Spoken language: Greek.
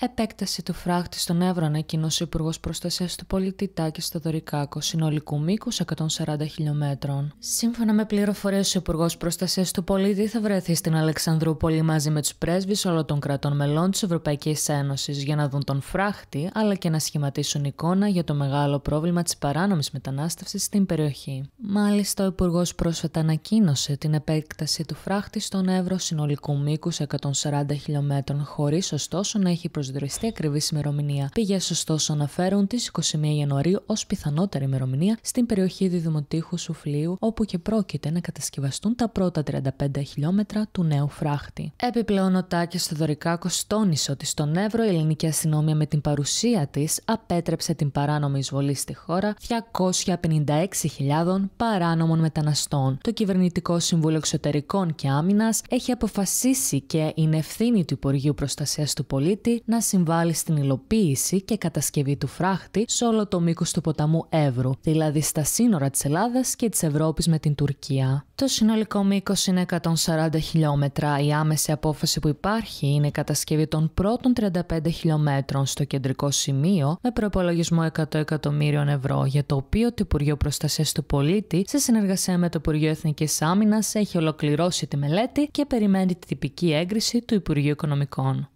Επέκταση του φράχτη στον Εύρο ανακοίνωσε ο Υπουργός Προστασίας του Πολίτη Τάκης Δωρικάκο συνολικού μήκους 140 χιλιόμετρων. Σύμφωνα με πληροφορίες, ο Υπουργός Προστασίας του Πολίτη θα βρεθεί στην Αλεξανδρούπολη μαζί με τους πρέσβεις όλων των κρατών μελών της Ευρωπαϊκής Ένωσης για να δουν τον φράχτη, αλλά και να σχηματίσουν εικόνα για το μεγάλο πρόβλημα της παράνομης μετανάστευσης στην περιοχή. Μάλιστα, ο Υπουργός πρόσφατα ανακοίνωσε την επέκταση του φράχτη στον Εύρο συνολικού μήκους 140 χιλιόμετρων, χωρίς ωστόσο να έχει προσδοκίσει προσδιοριστεί ακριβής ημερομηνία. Πηγέ, ωστόσο, αναφέρουν τι 21 Ιανουαρίου ως πιθανότερη ημερομηνία στην περιοχή Διδημοτήχου Σουφλίου, όπου και πρόκειται να κατασκευαστούν τα πρώτα 35 χιλιόμετρα του νέου φράχτη. Επιπλέον, ο Τάκης Θεοδωρικάκος τόνισε ότι στον Εύρο η ελληνική αστυνομία με την παρουσία της απέτρεψε την παράνομη εισβολή στη χώρα 256.000 παράνομων μεταναστών. Το Κυβερνητικό Συμβούλιο Εξωτερικών και Άμυνας έχει αποφασίσει και είναι ευθύνη του Υπουργείου Προστασίας του Πολίτη να να συμβάλλει στην υλοποίηση και κατασκευή του φράχτη σε όλο το μήκος του ποταμού Εύρου, δηλαδή στα σύνορα της Ελλάδας και της Ευρώπης με την Τουρκία. Το συνολικό μήκος είναι 140 χιλιόμετρα. Η άμεση απόφαση που υπάρχει είναι η κατασκευή των πρώτων 35 χιλιόμετρων στο κεντρικό σημείο με προπολογισμό 100 εκατομμύριων ευρώ, για το οποίο το Υπουργείο Προστασίας του Πολίτη, σε συνεργασία με το Υπουργείο Εθνικής Άμυνας, έχει ολοκληρώσει τη μελέτη και περιμένει την τυπική έγκριση του Υπουργείου Οικονομικών.